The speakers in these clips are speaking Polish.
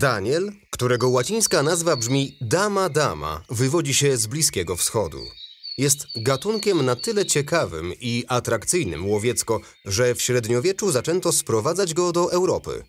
Daniel, którego łacińska nazwa brzmi Dama Dama, wywodzi się z Bliskiego Wschodu. Jest gatunkiem na tyle ciekawym i atrakcyjnym łowiecko, że w średniowieczu zaczęto sprowadzać go do Europy.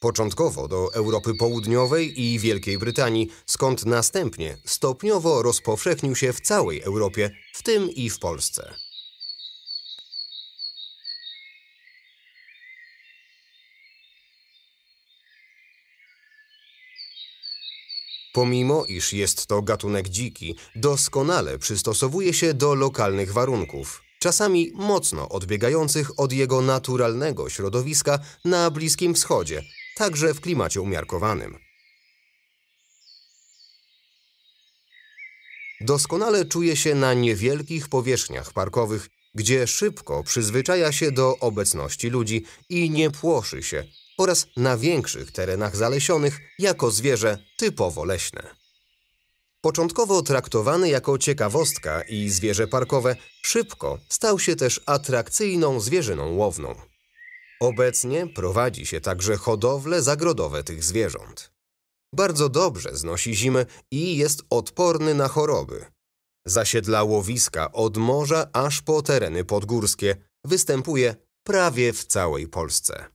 Początkowo do Europy Południowej i Wielkiej Brytanii, skąd następnie stopniowo rozpowszechnił się w całej Europie, w tym i w Polsce. Pomimo iż jest to gatunek dziki, doskonale przystosowuje się do lokalnych warunków, czasami mocno odbiegających od jego naturalnego środowiska na Bliskim Wschodzie, także w klimacie umiarkowanym. Doskonale czuje się na niewielkich powierzchniach parkowych, gdzie szybko przyzwyczaja się do obecności ludzi i nie płoszy się, oraz na większych terenach zalesionych jako zwierzę typowo leśne. Początkowo traktowany jako ciekawostka i zwierzę parkowe, szybko stał się też atrakcyjną zwierzyną łowną. Obecnie prowadzi się także hodowle zagrodowe tych zwierząt. Bardzo dobrze znosi zimę i jest odporny na choroby. Zasiedla łowiska od morza aż po tereny podgórskie. Występuje prawie w całej Polsce.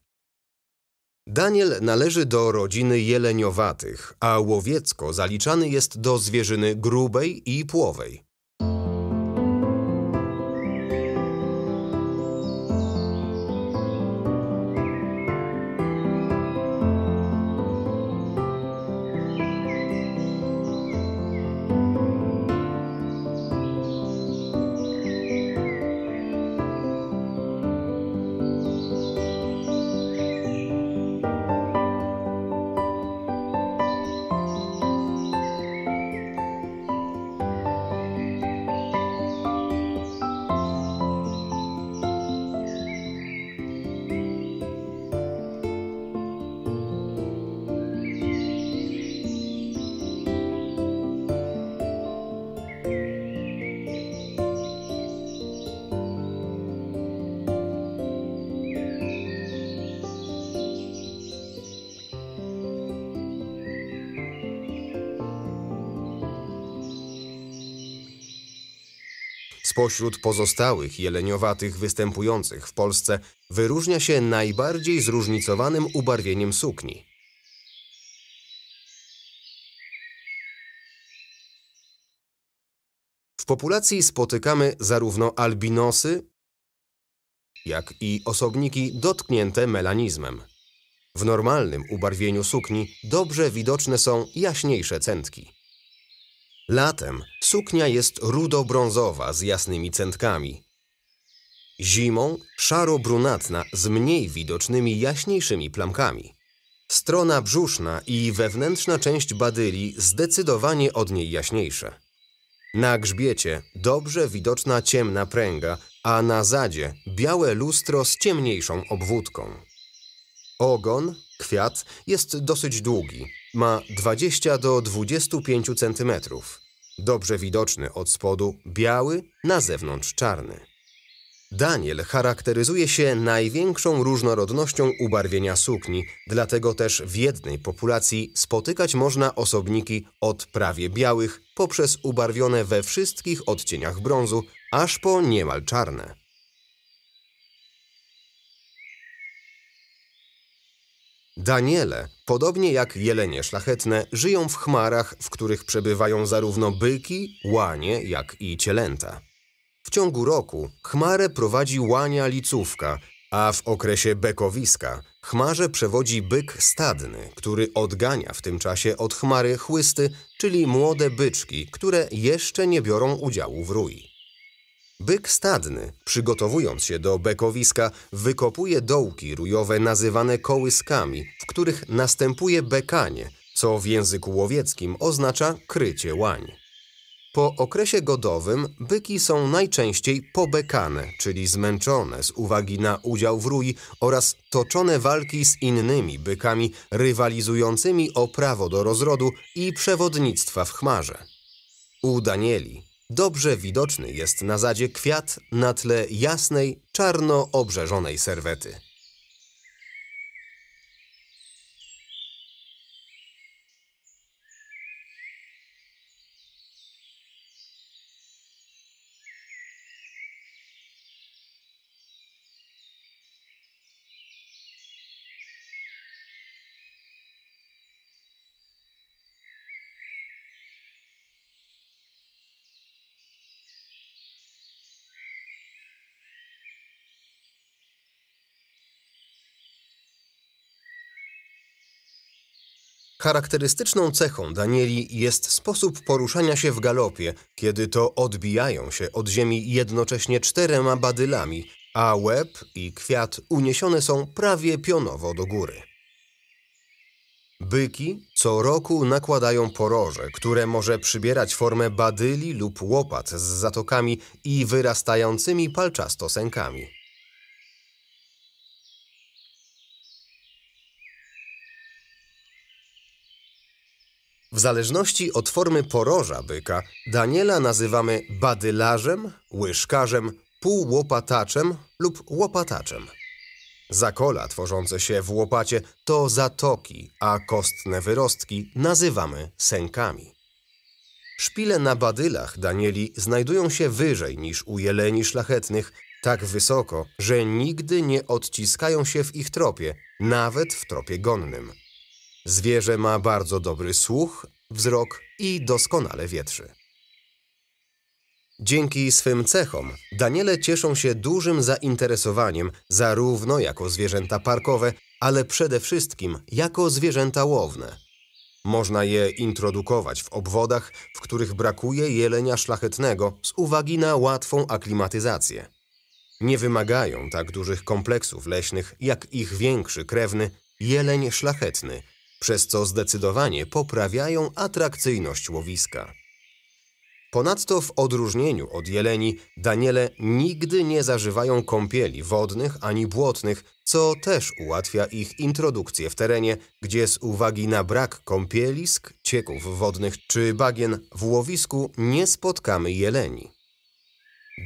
Daniel należy do rodziny jeleniowatych, a łowiecko zaliczany jest do zwierzyny grubej i płowej. Spośród pozostałych jeleniowatych występujących w Polsce wyróżnia się najbardziej zróżnicowanym ubarwieniem sukni. W populacji spotykamy zarówno albinosy, jak i osobniki dotknięte melanizmem. W normalnym ubarwieniu sukni dobrze widoczne są jaśniejsze centki. Latem suknia jest rudo-brązowa z jasnymi centkami. Zimą szaro-brunatna z mniej widocznymi jaśniejszymi plamkami. Strona brzuszna i wewnętrzna część badyli zdecydowanie od niej jaśniejsze. Na grzbiecie dobrze widoczna ciemna pręga, a na zadzie białe lustro z ciemniejszą obwódką. Ogon, kwiat, jest dosyć długi, ma 20 do 25 centymetrów dobrze widoczny od spodu biały, na zewnątrz czarny. Daniel charakteryzuje się największą różnorodnością ubarwienia sukni, dlatego też w jednej populacji spotykać można osobniki od prawie białych poprzez ubarwione we wszystkich odcieniach brązu, aż po niemal czarne. Daniele, podobnie jak jelenie szlachetne, żyją w chmarach, w których przebywają zarówno byki, łanie, jak i cielęta. W ciągu roku chmarę prowadzi łania licówka, a w okresie bekowiska chmarze przewodzi byk stadny, który odgania w tym czasie od chmary chłysty, czyli młode byczki, które jeszcze nie biorą udziału w rui. Byk stadny, przygotowując się do bekowiska, wykopuje dołki rujowe nazywane kołyskami, w których następuje bekanie, co w języku łowieckim oznacza krycie łań. Po okresie godowym byki są najczęściej pobekane, czyli zmęczone z uwagi na udział w rój oraz toczone walki z innymi bykami rywalizującymi o prawo do rozrodu i przewodnictwa w chmarze. U Danieli, Dobrze widoczny jest na zadzie kwiat na tle jasnej, czarno obrzeżonej serwety. Charakterystyczną cechą Danieli jest sposób poruszania się w galopie, kiedy to odbijają się od ziemi jednocześnie czterema badylami, a łeb i kwiat uniesione są prawie pionowo do góry. Byki co roku nakładają poroże, które może przybierać formę badyli lub łopat z zatokami i wyrastającymi palczasto sękami. W zależności od formy poroża byka, Daniela nazywamy badylarzem, łyżkarzem, półłopataczem lub łopataczem. Zakola tworzące się w łopacie to zatoki, a kostne wyrostki nazywamy sękami. Szpile na badylach Danieli znajdują się wyżej niż u jeleni szlachetnych, tak wysoko, że nigdy nie odciskają się w ich tropie, nawet w tropie gonnym. Zwierzę ma bardzo dobry słuch, wzrok i doskonale wietrzy. Dzięki swym cechom Daniele cieszą się dużym zainteresowaniem zarówno jako zwierzęta parkowe, ale przede wszystkim jako zwierzęta łowne. Można je introdukować w obwodach, w których brakuje jelenia szlachetnego z uwagi na łatwą aklimatyzację. Nie wymagają tak dużych kompleksów leśnych jak ich większy krewny, jeleń szlachetny, przez co zdecydowanie poprawiają atrakcyjność łowiska. Ponadto w odróżnieniu od jeleni, daniele nigdy nie zażywają kąpieli wodnych ani błotnych, co też ułatwia ich introdukcję w terenie, gdzie z uwagi na brak kąpielisk, cieków wodnych czy bagien w łowisku nie spotkamy jeleni.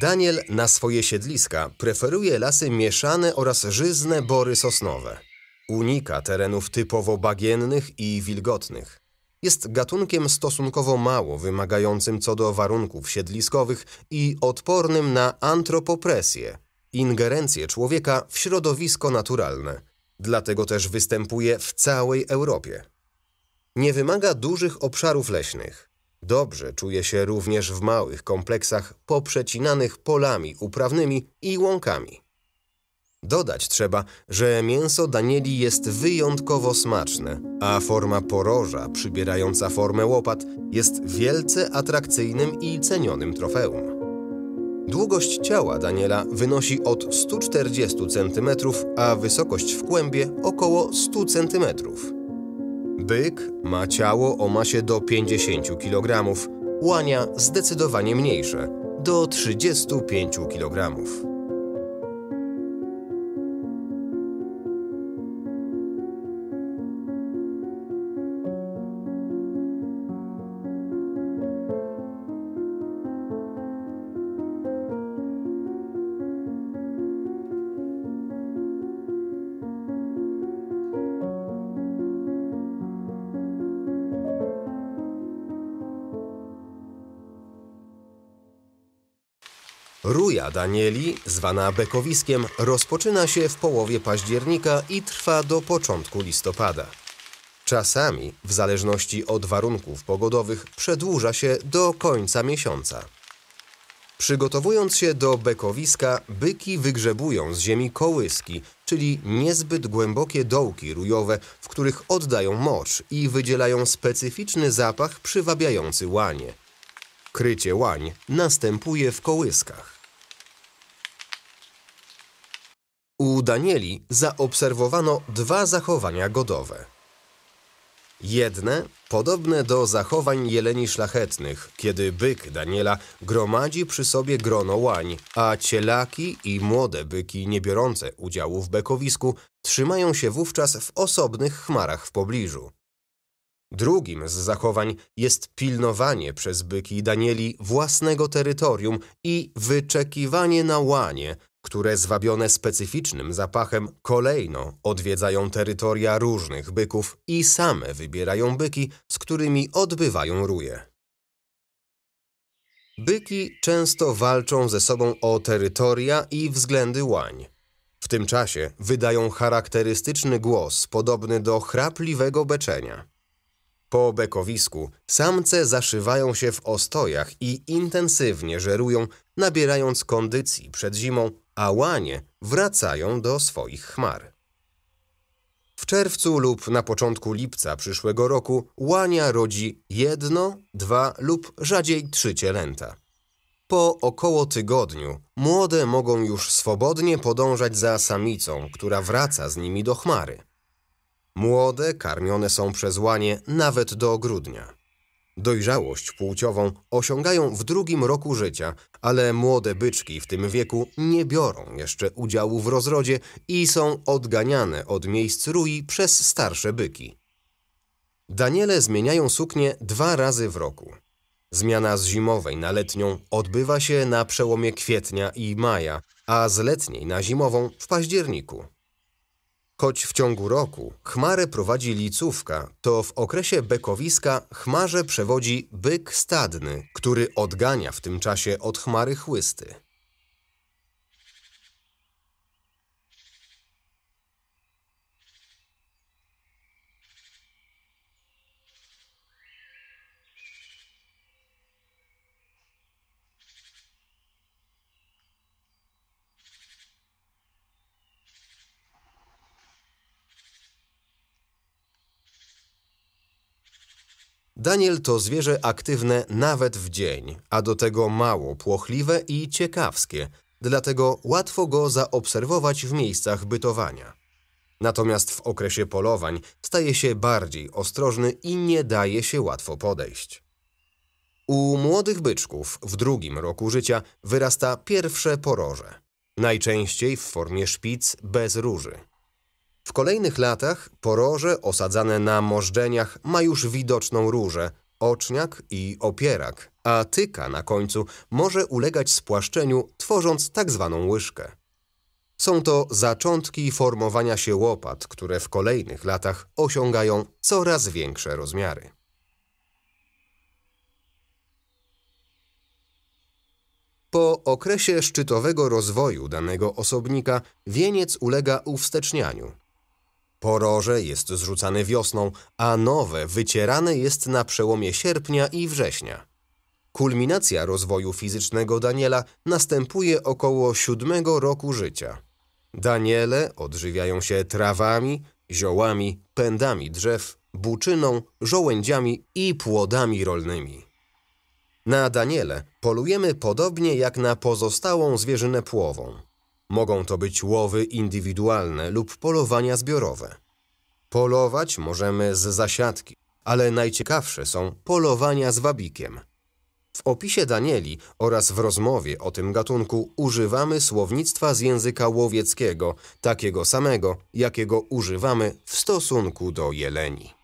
Daniel na swoje siedliska preferuje lasy mieszane oraz żyzne bory sosnowe. Unika terenów typowo bagiennych i wilgotnych. Jest gatunkiem stosunkowo mało wymagającym co do warunków siedliskowych i odpornym na antropopresję, ingerencję człowieka w środowisko naturalne. Dlatego też występuje w całej Europie. Nie wymaga dużych obszarów leśnych. Dobrze czuje się również w małych kompleksach poprzecinanych polami uprawnymi i łąkami. Dodać trzeba, że mięso Danieli jest wyjątkowo smaczne, a forma poroża, przybierająca formę łopat, jest wielce atrakcyjnym i cenionym trofeum. Długość ciała Daniela wynosi od 140 cm, a wysokość w kłębie około 100 cm. Byk ma ciało o masie do 50 kg, łania zdecydowanie mniejsze, do 35 kg. Ruja Danieli, zwana bekowiskiem, rozpoczyna się w połowie października i trwa do początku listopada. Czasami, w zależności od warunków pogodowych, przedłuża się do końca miesiąca. Przygotowując się do bekowiska, byki wygrzebują z ziemi kołyski, czyli niezbyt głębokie dołki rujowe, w których oddają mocz i wydzielają specyficzny zapach przywabiający łanie. Krycie łań następuje w kołyskach. U Danieli zaobserwowano dwa zachowania godowe. Jedne podobne do zachowań jeleni szlachetnych, kiedy byk Daniela gromadzi przy sobie grono łań, a cielaki i młode byki nie biorące udziału w bekowisku trzymają się wówczas w osobnych chmarach w pobliżu. Drugim z zachowań jest pilnowanie przez byki Danieli własnego terytorium i wyczekiwanie na łanie, które zwabione specyficznym zapachem kolejno odwiedzają terytoria różnych byków i same wybierają byki, z którymi odbywają ruje. Byki często walczą ze sobą o terytoria i względy łań. W tym czasie wydają charakterystyczny głos podobny do chrapliwego beczenia. Po bekowisku samce zaszywają się w ostojach i intensywnie żerują nabierając kondycji przed zimą, a łanie wracają do swoich chmar. W czerwcu lub na początku lipca przyszłego roku łania rodzi jedno, dwa lub rzadziej trzy cielęta. Po około tygodniu młode mogą już swobodnie podążać za samicą, która wraca z nimi do chmary. Młode karmione są przez łanie nawet do grudnia. Dojrzałość płciową osiągają w drugim roku życia, ale młode byczki w tym wieku nie biorą jeszcze udziału w rozrodzie i są odganiane od miejsc rui przez starsze byki. Daniele zmieniają suknię dwa razy w roku. Zmiana z zimowej na letnią odbywa się na przełomie kwietnia i maja, a z letniej na zimową w październiku. Choć w ciągu roku chmarę prowadzi licówka, to w okresie bekowiska chmarze przewodzi byk stadny, który odgania w tym czasie od chmary chłysty. Daniel to zwierzę aktywne nawet w dzień, a do tego mało płochliwe i ciekawskie, dlatego łatwo go zaobserwować w miejscach bytowania. Natomiast w okresie polowań staje się bardziej ostrożny i nie daje się łatwo podejść. U młodych byczków w drugim roku życia wyrasta pierwsze poroże, najczęściej w formie szpic bez róży. W kolejnych latach poroże osadzane na możdżeniach ma już widoczną różę, oczniak i opierak, a tyka na końcu może ulegać spłaszczeniu, tworząc tak zwaną łyżkę. Są to zaczątki formowania się łopat, które w kolejnych latach osiągają coraz większe rozmiary. Po okresie szczytowego rozwoju danego osobnika wieniec ulega uwstecznianiu, Poroże jest zrzucane wiosną, a nowe wycierane jest na przełomie sierpnia i września. Kulminacja rozwoju fizycznego Daniela następuje około siódmego roku życia. Daniele odżywiają się trawami, ziołami, pędami drzew, buczyną, żołędziami i płodami rolnymi. Na Daniele polujemy podobnie jak na pozostałą zwierzynę płową. Mogą to być łowy indywidualne lub polowania zbiorowe. Polować możemy z zasiadki, ale najciekawsze są polowania z wabikiem. W opisie Danieli oraz w rozmowie o tym gatunku używamy słownictwa z języka łowieckiego, takiego samego, jakiego używamy w stosunku do jeleni.